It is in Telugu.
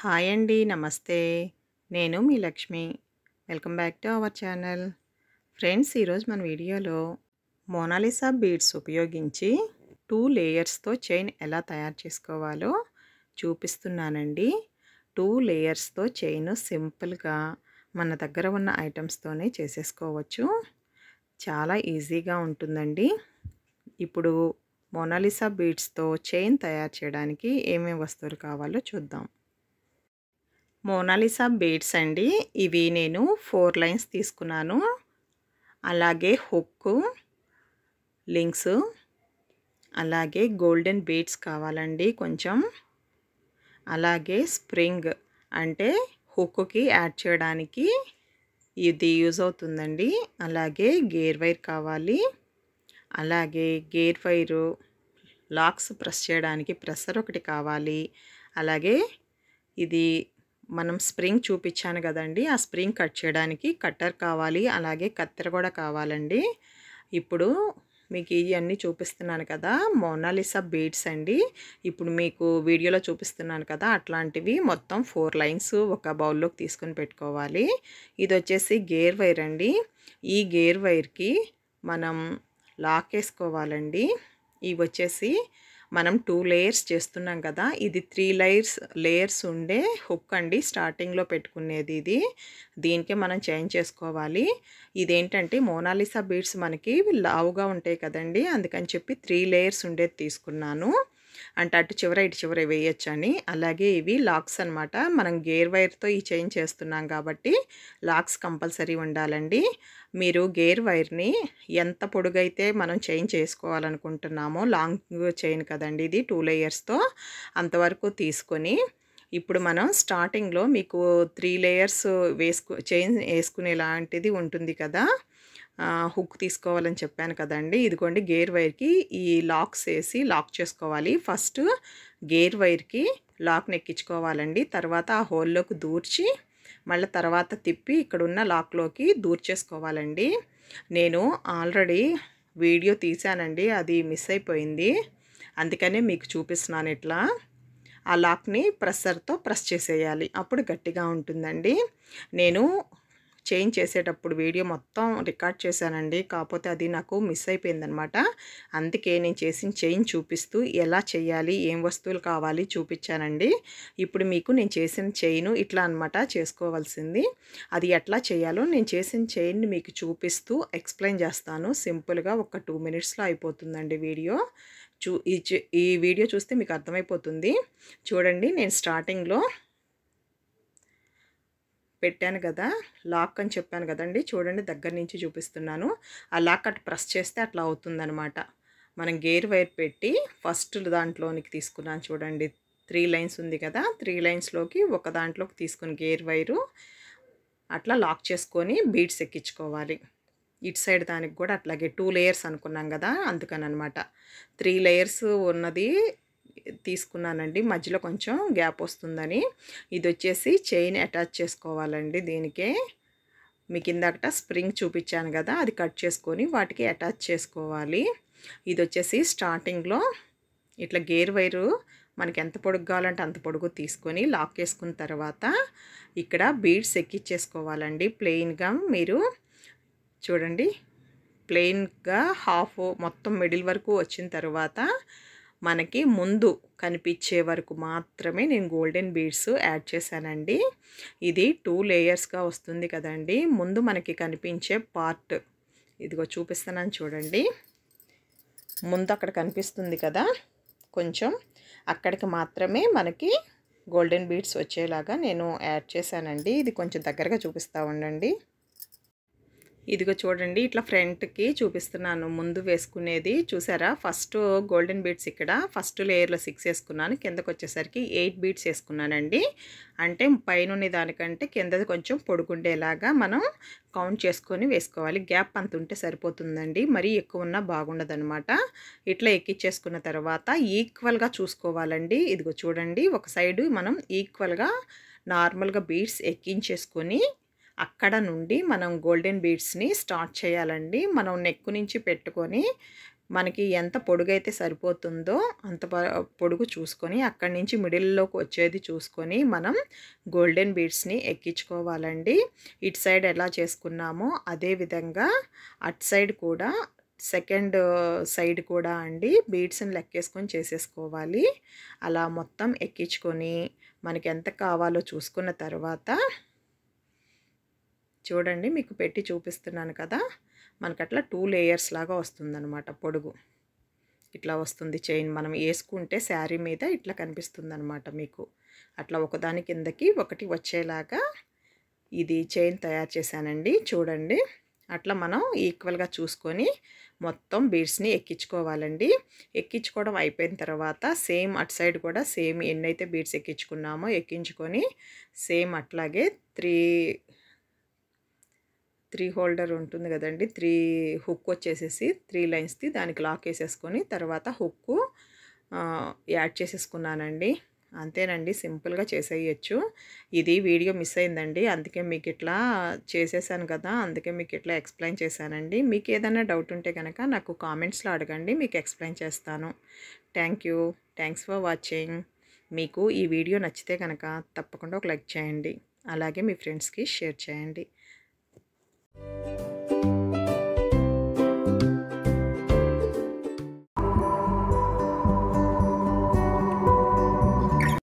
హాయ్ అండి నమస్తే నేను మీ Lakshmi welcome back to our channel friends ఈరోజు మన వీడియోలో మోనాలిసా బీడ్స్ ఉపయోగించి టూ లేయర్స్తో చైన్ ఎలా తయారు చేసుకోవాలో చూపిస్తున్నానండి టూ లేయర్స్తో చైన్ సింపుల్గా మన దగ్గర ఉన్న ఐటమ్స్తోనే చేసేసుకోవచ్చు చాలా ఈజీగా ఉంటుందండి ఇప్పుడు మోనాలిసా బీడ్స్తో చైన్ తయారు చేయడానికి ఏమేమి వస్తువులు కావాలో చూద్దాం మోనాలిసా బీడ్స్ అండి ఇవి నేను ఫోర్ లైన్స్ తీసుకున్నాను అలాగే హుక్కు లింక్స్ అలాగే గోల్డెన్ బీడ్స్ కావాలండి కొంచెం అలాగే స్ప్రింగ్ అంటే హుక్కుకి యాడ్ చేయడానికి ఇది యూజ్ అవుతుందండి అలాగే గేర్ వైర్ కావాలి అలాగే గేర్ వైరు లాక్స్ ప్రెస్ చేయడానికి ప్రెస్సర్ ఒకటి కావాలి అలాగే ఇది మనం స్ప్రింగ్ చూపించాను కదండి ఆ స్ప్రింగ్ కట్ చేయడానికి కట్టర్ కావాలి అలాగే కత్తెర కూడా కావాలండి ఇప్పుడు మీకు ఇవన్నీ చూపిస్తున్నాను కదా మోనాలిసా బీడ్స్ అండి ఇప్పుడు మీకు వీడియోలో చూపిస్తున్నాను కదా అట్లాంటివి మొత్తం ఫోర్ లైన్స్ ఒక బౌల్లోకి తీసుకొని పెట్టుకోవాలి ఇది వచ్చేసి గేర్ వైర్ అండి ఈ గేర్ వైర్కి మనం లాక్ వేసుకోవాలండి ఇవి వచ్చేసి మనం టూ లేయర్స్ చేస్తున్నాం కదా ఇది త్రీ లేయర్స్ లేయర్స్ ఉండే హుక్ అండి స్టార్టింగ్లో పెట్టుకునేది ఇది దీనికే మనం చేంజ్ చేసుకోవాలి ఇదేంటంటే మోనాలిసా బీడ్స్ మనకి లావుగా ఉంటాయి కదండి అందుకని చెప్పి త్రీ లేయర్స్ ఉండేది తీసుకున్నాను అంటే అటు చివర ఇటు చివర వేయొచ్చని అలాగే ఇవి లాక్స్ అనమాట మనం గేర్ వైర్తో ఈ చైన్ చేస్తున్నాం కాబట్టి లాక్స్ కంపల్సరీ ఉండాలండి మీరు గేర్ వైర్ని ఎంత పొడుగైతే మనం చైన్ చేసుకోవాలనుకుంటున్నామో లాంగ్ చైన్ కదండి ఇది టూ లేయర్స్తో అంతవరకు తీసుకొని ఇప్పుడు మనం స్టార్టింగ్లో మీకు త్రీ లేయర్స్ వేసుకు చైన్ వేసుకునేలాంటిది ఉంటుంది కదా హుక్ తీసుకోవాలని చెప్పాను కదండి ఇదిగోండి గేర్ వైర్కి ఈ లాక్స్ వేసి లాక్ చేసుకోవాలి ఫస్ట్ గేర్ వైర్కి లాక్ నెక్కించుకోవాలండి తర్వాత ఆ హోల్లోకి దూర్చి మళ్ళీ తర్వాత తిప్పి ఇక్కడున్న లాక్లోకి దూర్చేసుకోవాలండి నేను ఆల్రెడీ వీడియో తీశానండి అది మిస్ అయిపోయింది అందుకనే మీకు చూపిస్తున్నాను ఇట్లా ఆ లాక్ని ప్రెస్సర్తో ప్రెస్ చేసేయాలి అప్పుడు గట్టిగా ఉంటుందండి నేను చేంజ్ చేసేటప్పుడు వీడియో మొత్తం రికార్డ్ చేశానండి కాకపోతే అది నాకు మిస్ అయిపోయిందనమాట అందుకే నేను చేసిన చేంజ్ చూపిస్తూ ఎలా చేయాలి ఏం వస్తువులు కావాలి చూపించానండి ఇప్పుడు మీకు నేను చేసిన చైన్ ఇట్లా అనమాట చేసుకోవాల్సింది అది ఎట్లా చేయాలో నేను చేసిన చైన్ మీకు చూపిస్తూ ఎక్స్ప్లెయిన్ చేస్తాను సింపుల్గా ఒక టూ మినిట్స్లో అయిపోతుందండి వీడియో చూ ఈ వీడియో చూస్తే మీకు అర్థమైపోతుంది చూడండి నేను స్టార్టింగ్లో పెట్టాను కదా లాక్ అని చెప్పాను కదండి చూడండి దగ్గర నుంచి చూపిస్తున్నాను ఆ లాక్ అటు ప్రెస్ చేస్తే అట్లా అవుతుందనమాట మనం గేర్ వైర్ పెట్టి ఫస్ట్ దాంట్లోనికి తీసుకున్నాను చూడండి త్రీ లైన్స్ ఉంది కదా త్రీ లైన్స్లోకి ఒక దాంట్లోకి తీసుకుని గేర్ వైరు అట్లా లాక్ చేసుకొని బీడ్స్ ఎక్కించుకోవాలి ఇటు సైడ్ దానికి కూడా అట్లాగే టూ లేయర్స్ అనుకున్నాం కదా అందుకని అనమాట త్రీ లేయర్స్ ఉన్నది తీసుకున్నానండి మధ్యలో కొంచెం గ్యాప్ వస్తుందని ఇది వచ్చేసి చైన్ అటాచ్ చేసుకోవాలండి దీనికే మీకు ఇందాకట స్ప్రింగ్ చూపించాను కదా అది కట్ చేసుకొని వాటికి అటాచ్ చేసుకోవాలి ఇది వచ్చేసి స్టార్టింగ్లో ఇట్లా గేర్ వైరు మనకి ఎంత పొడుగు కావాలంటే అంత పొడుగు తీసుకొని లాక్ చేసుకున్న తర్వాత ఇక్కడ బీడ్స్ ఎక్కిచ్చేసుకోవాలండి ప్లెయిన్గా మీరు చూడండి ప్లెయిన్గా హాఫ్ మొత్తం మిడిల్ వరకు వచ్చిన తర్వాత మనకి ముందు కనిపించే వరకు మాత్రమే నేను గోల్డెన్ బీడ్స్ యాడ్ చేశానండి ఇది టూ లేయర్స్గా వస్తుంది కదండి ముందు మనకి కనిపించే పార్ట్ ఇదిగో చూపిస్తున్నాను చూడండి ముందు అక్కడ కనిపిస్తుంది కదా కొంచెం అక్కడికి మాత్రమే మనకి గోల్డెన్ బీడ్స్ వచ్చేలాగా నేను యాడ్ చేశానండి ఇది కొంచెం దగ్గరగా చూపిస్తూ ఉండండి ఇదిగో చూడండి ఇట్లా ఫ్రంట్కి చూపిస్తున్నాను ముందు వేసుకునేది చూసారా ఫస్ట్ గోల్డెన్ బీడ్స్ ఇక్కడ ఫస్ట్ లేయర్లో సిక్స్ వేసుకున్నాను కిందకు వచ్చేసరికి ఎయిట్ బీడ్స్ వేసుకున్నానండి అంటే పైన దానికంటే కింద కొంచెం పొడుగుండేలాగా మనం కౌంట్ చేసుకొని వేసుకోవాలి గ్యాప్ అంత ఉంటే సరిపోతుందండి మరీ ఎక్కువ ఉన్నా బాగుండదనమాట ఇట్లా ఎక్కిచ్చేసుకున్న తర్వాత ఈక్వల్గా చూసుకోవాలండి ఇదిగో చూడండి ఒక సైడు మనం ఈక్వల్గా నార్మల్గా బీడ్స్ ఎక్కించేసుకొని అక్కడ నుండి మనం గోల్డెన్ బీడ్స్ని స్టార్ట్ చేయాలండి మనం నెక్ నుంచి పెట్టుకొని మనకి ఎంత పొడుగైతే సరిపోతుందో అంత పొడుగు చూసుకొని అక్కడి నుంచి మిడిల్లోకి వచ్చేది చూసుకొని మనం గోల్డెన్ బీడ్స్ని ఎక్కించుకోవాలండి ఇటు సైడ్ ఎలా చేసుకున్నామో అదేవిధంగా అటు సైడ్ కూడా సెకండ్ సైడ్ కూడా అండి బీడ్స్ని లెక్కేసుకొని చేసేసుకోవాలి అలా మొత్తం ఎక్కించుకొని మనకి ఎంత కావాలో చూసుకున్న తర్వాత చూడండి మీకు పెట్టి చూపిస్తున్నాను కదా మనకు అట్లా టూ లేయర్స్ లాగా వస్తుందన్నమాట పొడుగు ఇట్లా వస్తుంది చైన్ మనం వేసుకుంటే శారీ మీద ఇట్లా కనిపిస్తుంది అనమాట మీకు అట్లా ఒకదాని కిందకి ఒకటి వచ్చేలాగా ఇది చైన్ తయారు చేశానండి చూడండి అట్లా మనం ఈక్వల్గా చూసుకొని మొత్తం బీడ్స్ని ఎక్కించుకోవాలండి ఎక్కించుకోవడం అయిపోయిన తర్వాత సేమ్ అటు సైడ్ కూడా సేమ్ ఎన్నైతే బీడ్స్ ఎక్కించుకున్నామో ఎక్కించుకొని సేమ్ అట్లాగే త్రీ త్రీ హోల్డర్ ఉంటుంది కదండి త్రీ హుక్ వచ్చేసేసి త్రీ లైన్స్ది దానికి లాక్ వేసేసుకొని తర్వాత హుక్ యాడ్ చేసేసుకున్నానండి అంతేనండి సింపుల్గా చేసేయచ్చు ఇది వీడియో మిస్ అయిందండి అందుకే మీకు ఇట్లా చేసేసాను కదా అందుకే మీకు ఇట్లా ఎక్స్ప్లెయిన్ చేశానండి మీకు ఏదైనా డౌట్ ఉంటే కనుక నాకు కామెంట్స్లో అడగండి మీకు ఎక్స్ప్లెయిన్ చేస్తాను thank you thanks for watching మీకు ఈ వీడియో నచ్చితే కనుక తప్పకుండా ఒక లైక్ చేయండి అలాగే మీ ఫ్రెండ్స్కి షేర్ చేయండి thank you